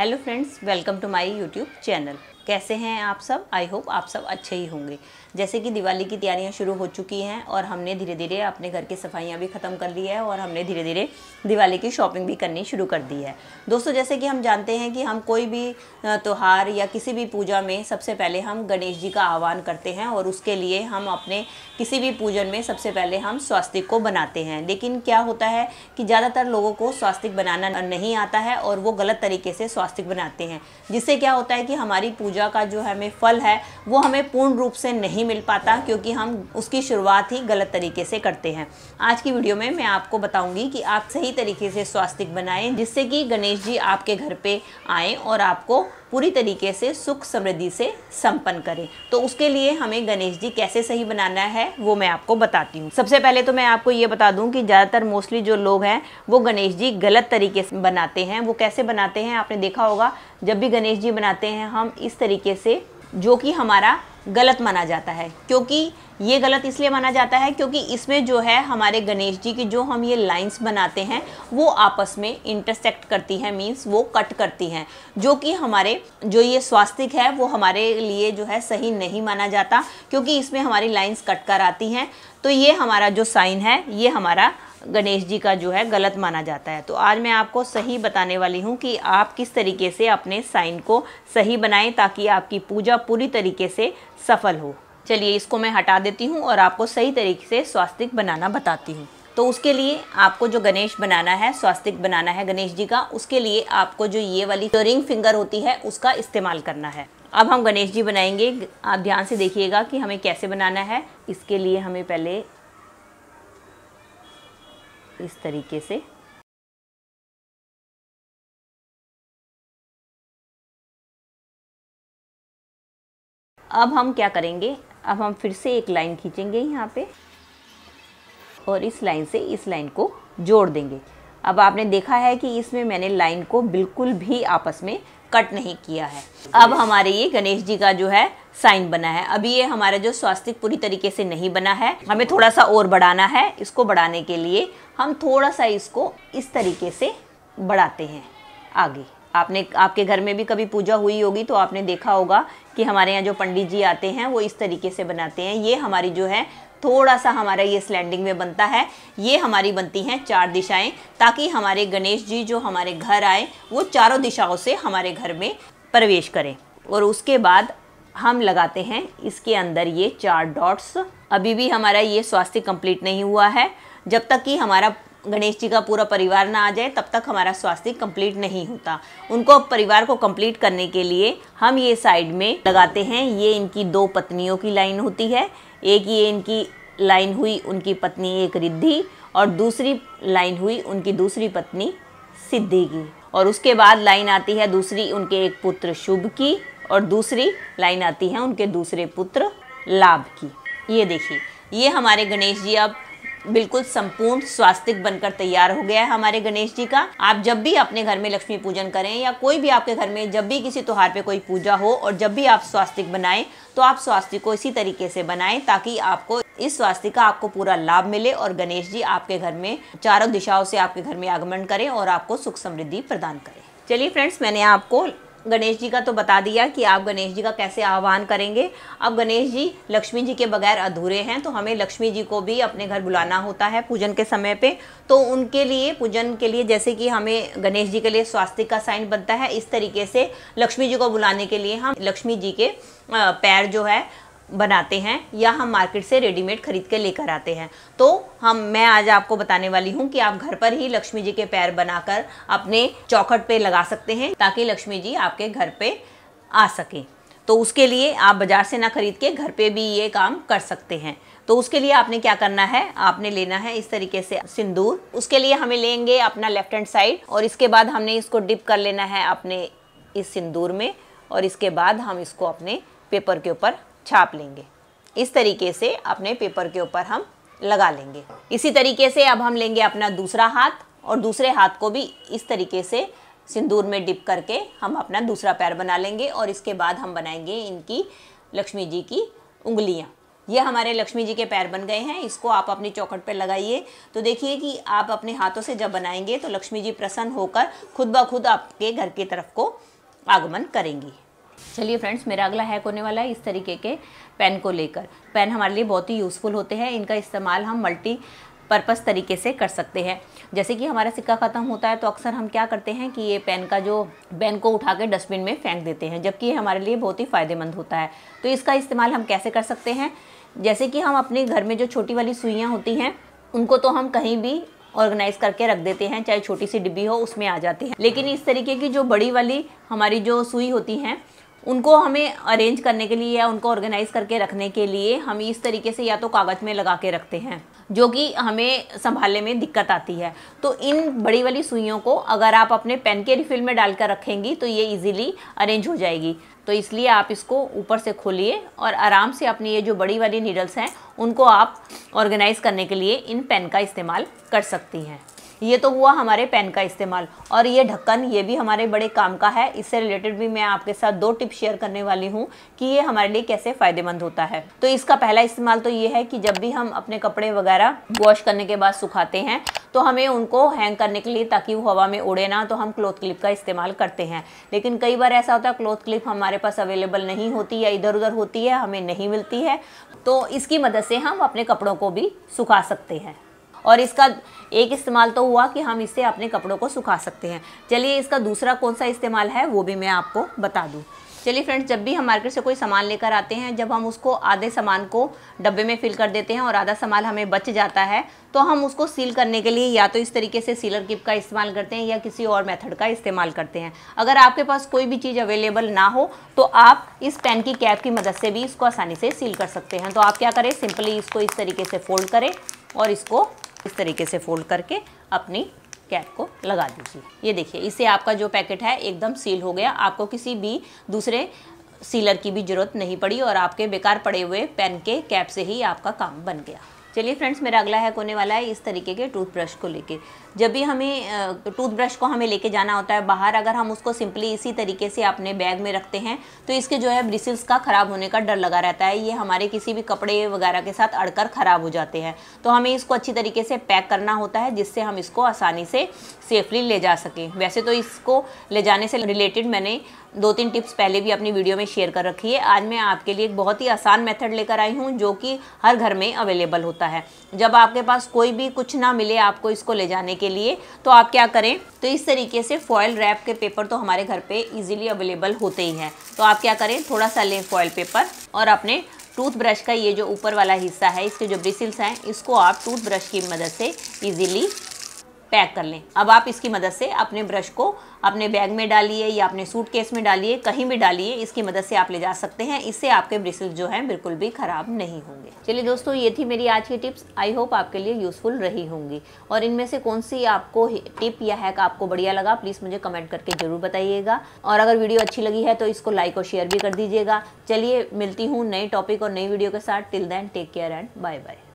hello friends welcome to my youtube channel कैसे हैं आप सब आई होप आप सब अच्छे ही होंगे जैसे कि दिवाली की तैयारियां शुरू हो चुकी हैं और हमने धीरे धीरे अपने घर की सफाइयां भी ख़त्म कर ली है और हमने धीरे धीरे दिवाली की शॉपिंग भी करनी शुरू कर दी है दोस्तों जैसे कि हम जानते हैं कि हम कोई भी त्यौहार या किसी भी पूजा में सबसे पहले हम गणेश जी का आह्वान करते हैं और उसके लिए हम अपने किसी भी पूजन में सबसे पहले हम स्वास्तिक को बनाते हैं लेकिन क्या होता है कि ज़्यादातर लोगों को स्वास्तिक बनाना नहीं आता है और वो गलत तरीके से स्वास्तिक बनाते हैं जिससे क्या होता है कि हमारी पूजा पूजा का जो हमें फल है वो हमें पूर्ण रूप से नहीं मिल पाता क्योंकि हम उसकी शुरुआत ही गलत तरीके से करते हैं आज की वीडियो में मैं आपको बताऊंगी कि आप सही तरीके से स्वास्तिक बनाएं जिससे कि गणेश जी आपके घर पे आएँ और आपको पूरी तरीके से सुख समृद्धि से संपन्न करें तो उसके लिए हमें गणेश जी कैसे सही बनाना है वो मैं आपको बताती हूँ सबसे पहले तो मैं आपको ये बता दूँ कि ज़्यादातर मोस्टली जो लोग हैं वो गणेश जी गलत तरीके से बनाते हैं वो कैसे बनाते हैं आपने देखा होगा जब भी गणेश जी बनाते हैं हम इस तरीके से जो कि हमारा गलत माना जाता है क्योंकि ये गलत इसलिए माना जाता है क्योंकि इसमें जो है हमारे गणेश जी की जो हम ये लाइंस बनाते हैं वो आपस में इंटरसेक्ट करती हैं मींस वो कट करती हैं जो कि हमारे जो ये स्वास्तिक है वो हमारे लिए जो है सही नहीं माना जाता क्योंकि इसमें हमारी लाइंस कट कर आती हैं तो ये हमारा जो साइन है ये हमारा गणेश जी का जो है गलत माना जाता है तो आज मैं आपको सही बताने वाली हूँ कि आप किस तरीके से अपने साइन को सही बनाएं ताकि आपकी पूजा पूरी तरीके से सफल हो चलिए इसको मैं हटा देती हूँ और आपको सही तरीके से स्वास्तिक बनाना बताती हूँ तो उसके लिए आपको जो गणेश बनाना है स्वास्तिक बनाना है गणेश जी का उसके लिए आपको जो ये वाली जो रिंग फिंगर होती है उसका इस्तेमाल करना है अब हम गणेश जी बनाएंगे आप ध्यान से देखिएगा कि हमें कैसे बनाना है इसके लिए हमें पहले इस तरीके से अब हम क्या करेंगे अब हम फिर से एक लाइन खींचेंगे यहाँ पे और इस लाइन से इस लाइन को जोड़ देंगे अब आपने देखा है कि इसमें मैंने लाइन को बिल्कुल भी आपस में कट नहीं किया है अब हमारे ये गणेश जी का जो है साइन बना है अभी ये हमारा जो स्वास्तिक पूरी तरीके से नहीं बना है हमें थोड़ा सा और बढ़ाना है इसको बढ़ाने के लिए हम थोड़ा सा इसको इस तरीके से बढ़ाते हैं आगे आपने आपके घर में भी कभी पूजा हुई होगी तो आपने देखा होगा कि हमारे यहाँ जो पंडित जी आते हैं वो इस तरीके से बनाते हैं ये हमारी जो है थोड़ा सा हमारा ये स्लैंडिंग में बनता है ये हमारी बनती हैं चार दिशाएं ताकि हमारे गणेश जी जो हमारे घर आए वो चारों दिशाओं से हमारे घर में प्रवेश करें और उसके बाद हम लगाते हैं इसके अंदर ये चार डॉट्स अभी भी हमारा ये स्वास्थ्य कंप्लीट नहीं हुआ है जब तक कि हमारा गणेश जी का पूरा परिवार ना आ जाए तब तक हमारा स्वास्थ्य कंप्लीट नहीं होता उनको परिवार को कंप्लीट करने के लिए हम ये साइड में लगाते हैं ये इनकी दो पत्नियों की लाइन होती है एक ये इनकी लाइन हुई उनकी पत्नी एक रिद्धि और दूसरी लाइन हुई उनकी दूसरी पत्नी सिद्धि की और उसके बाद लाइन आती है दूसरी उनके एक पुत्र शुभ की और दूसरी लाइन आती है उनके दूसरे पुत्र लाभ की ये देखिए ये हमारे गणेश जी अब बिल्कुल संपूर्ण स्वास्तिक बनकर तैयार हो गया है हमारे गणेश जी का आप जब भी अपने घर में लक्ष्मी पूजन करें या कोई भी आपके घर में जब भी किसी त्योहार पे कोई पूजा हो और जब भी आप स्वास्तिक बनाएं तो आप स्वास्तिक को इसी तरीके से बनाएं ताकि आपको इस स्वास्थ्य का आपको पूरा लाभ मिले और गणेश जी आपके घर में चारों दिशाओं से आपके घर में आगमन करें और आपको सुख समृद्धि प्रदान करें चलिए फ्रेंड्स मैंने आपको गणेश जी का तो बता दिया कि आप गणेश जी का कैसे आह्वान करेंगे अब गणेश जी लक्ष्मी जी के बगैर अधूरे हैं तो हमें लक्ष्मी जी को भी अपने घर बुलाना होता है पूजन के समय पे तो उनके लिए पूजन के लिए जैसे कि हमें गणेश जी के लिए स्वास्थ्य का साइन बनता है इस तरीके से लक्ष्मी जी को बुलाने के लिए हम लक्ष्मी जी के पैर जो है बनाते हैं या हम मार्केट से रेडीमेड खरीद के लेकर आते हैं तो हम मैं आज आपको बताने वाली हूँ कि आप घर पर ही लक्ष्मी जी के पैर बनाकर अपने चौखट पे लगा सकते हैं ताकि लक्ष्मी जी आपके घर पे आ सकें तो उसके लिए आप बाज़ार से ना ख़रीद के घर पे भी ये काम कर सकते हैं तो उसके लिए आपने क्या करना है आपने लेना है इस तरीके से सिंदूर उसके लिए हमें लेंगे अपना लेफ्ट हैंड साइड और इसके बाद हमने इसको डिप कर लेना है अपने इस सिंदूर में और इसके बाद हम इसको अपने पेपर के ऊपर छाप लेंगे इस तरीके से अपने पेपर के ऊपर हम लगा लेंगे इसी तरीके से अब हम लेंगे अपना दूसरा हाथ और दूसरे हाथ को भी इस तरीके से सिंदूर में डिप करके हम अपना दूसरा पैर बना लेंगे और इसके बाद हम बनाएंगे इनकी लक्ष्मी जी की उंगलियाँ ये हमारे लक्ष्मी जी के पैर बन गए हैं इसको आप अपनी चौखट पर लगाइए तो देखिए कि आप अपने हाथों से जब बनाएंगे तो लक्ष्मी जी प्रसन्न होकर खुद ब खुद आपके घर की तरफ को आगमन करेंगी चलिए फ्रेंड्स मेरा अगला हैक होने वाला है इस तरीके के पेन को लेकर पेन हमारे लिए बहुत ही यूज़फुल होते हैं इनका इस्तेमाल हम मल्टी पर्पज़ तरीके से कर सकते हैं जैसे कि हमारा सिक्का ख़त्म होता है तो अक्सर हम क्या करते हैं कि ये पेन का जो पेन को उठा के डस्टबिन में फेंक देते हैं जबकि ये हमारे लिए बहुत ही फ़ायदेमंद होता है तो इसका इस्तेमाल हम कैसे कर सकते हैं जैसे कि हम अपने घर में जो छोटी वाली सुइयाँ होती हैं उनको तो हम कहीं भी ऑर्गेनाइज करके रख देते हैं चाहे छोटी सी डिब्बी हो उसमें आ जाती है लेकिन इस तरीके की जो बड़ी वाली हमारी जो सुई होती हैं उनको हमें अरेंज करने के लिए या उनको ऑर्गेनाइज़ करके रखने के लिए हम इस तरीके से या तो कागज़ में लगा के रखते हैं जो कि हमें संभालने में दिक्कत आती है तो इन बड़ी वाली सुइयों को अगर आप अपने पेन के रिफिल में डाल कर रखेंगी तो ये इजीली अरेंज हो जाएगी तो इसलिए आप इसको ऊपर से खोलिए और आराम से अपनी ये जो बड़ी वाली नीडल्स हैं उनको आप ऑर्गेनाइज़ करने के लिए इन पेन का इस्तेमाल कर सकती हैं ये तो हुआ हमारे पेन का इस्तेमाल और ये ढक्कन ये भी हमारे बड़े काम का है इससे रिलेटेड भी मैं आपके साथ दो टिप शेयर करने वाली हूँ कि ये हमारे लिए कैसे फ़ायदेमंद होता है तो इसका पहला इस्तेमाल तो ये है कि जब भी हम अपने कपड़े वगैरह वॉश करने के बाद सुखाते हैं तो हमें उनको हैंग करने के लिए ताकि वो हवा में उड़े ना तो हम क्लोथ क्लिप का इस्तेमाल करते हैं लेकिन कई बार ऐसा होता है क्लोथ क्लिप हमारे पास अवेलेबल नहीं होती या इधर उधर होती है हमें नहीं मिलती है तो इसकी मदद से हम अपने कपड़ों को भी सुखा सकते हैं और इसका एक इस्तेमाल तो हुआ कि हम इससे अपने कपड़ों को सुखा सकते हैं चलिए इसका दूसरा कौन सा इस्तेमाल है वो भी मैं आपको बता दूँ चलिए फ्रेंड्स जब भी हम मार्केट से कोई सामान लेकर आते हैं जब हम उसको आधे सामान को डब्बे में फिल कर देते हैं और आधा सामान हमें बच जाता है तो हम उसको सील करने के लिए या तो इस तरीके से सीलर किप का इस्तेमाल करते हैं या किसी और मेथड का इस्तेमाल करते हैं अगर आपके पास कोई भी चीज़ अवेलेबल ना हो तो आप इस पेन की कैप की मदद से भी इसको आसानी से सील कर सकते हैं तो आप क्या करें सिंपली इसको इस तरीके से फोल्ड करें और इसको इस तरीके से फोल्ड करके अपनी कैप को लगा दीजिए ये देखिए इससे आपका जो पैकेट है एकदम सील हो गया आपको किसी भी दूसरे सीलर की भी ज़रूरत नहीं पड़ी और आपके बेकार पड़े हुए पेन के कैप से ही आपका काम बन गया चलिए फ्रेंड्स मेरा अगला है कोने वाला है इस तरीके के टूथब्रश को लेके जब भी हमें टूथब्रश को हमें लेके जाना होता है बाहर अगर हम उसको सिंपली इसी तरीके से अपने बैग में रखते हैं तो इसके जो है ब्रिसल्स का ख़राब होने का डर लगा रहता है ये हमारे किसी भी कपड़े वगैरह के साथ अड़कर ख़राब हो जाते हैं तो हमें इसको अच्छी तरीके से पैक करना होता है जिससे हम इसको आसानी से सेफली ले जा सकें वैसे तो इसको ले जाने से रिलेटेड मैंने दो तीन टिप्स पहले भी अपनी वीडियो में शेयर कर रखी है आज मैं आपके लिए एक बहुत ही आसान मेथड लेकर आई हूँ जो कि हर घर में अवेलेबल होता है जब आपके पास कोई भी कुछ ना मिले आपको इसको ले जाने के के लिए तो आप क्या करें तो इस तरीके से फॉयल रैप के पेपर तो हमारे घर पे इजीली अवेलेबल होते ही हैं तो आप क्या करें थोड़ा सा लें फॉयल पेपर और अपने टूथब्रश का ये जो ऊपर वाला हिस्सा है इसके जो ब्रिसिल्स हैं इसको आप टूथब्रश की मदद से ईजिली पैक कर लें अब आप इसकी मदद से अपने ब्रश को अपने बैग में डालिए या अपने सूट केस में डालिए कहीं भी डालिए इसकी मदद से आप ले जा सकते हैं इससे आपके ब्रिसल्स जो हैं बिल्कुल भी ख़राब नहीं होंगे चलिए दोस्तों ये थी मेरी आज की टिप्स आई होप आपके लिए यूज़फुल रही होंगी और इनमें से कौन सी आपको टिप या हैक आपको बढ़िया लगा प्लीज़ मुझे कमेंट करके ज़रूर बताइएगा और अगर वीडियो अच्छी लगी है तो इसको लाइक और शेयर भी कर दीजिएगा चलिए मिलती हूँ नए टॉपिक और नई वीडियो के साथ till then take care and bye bye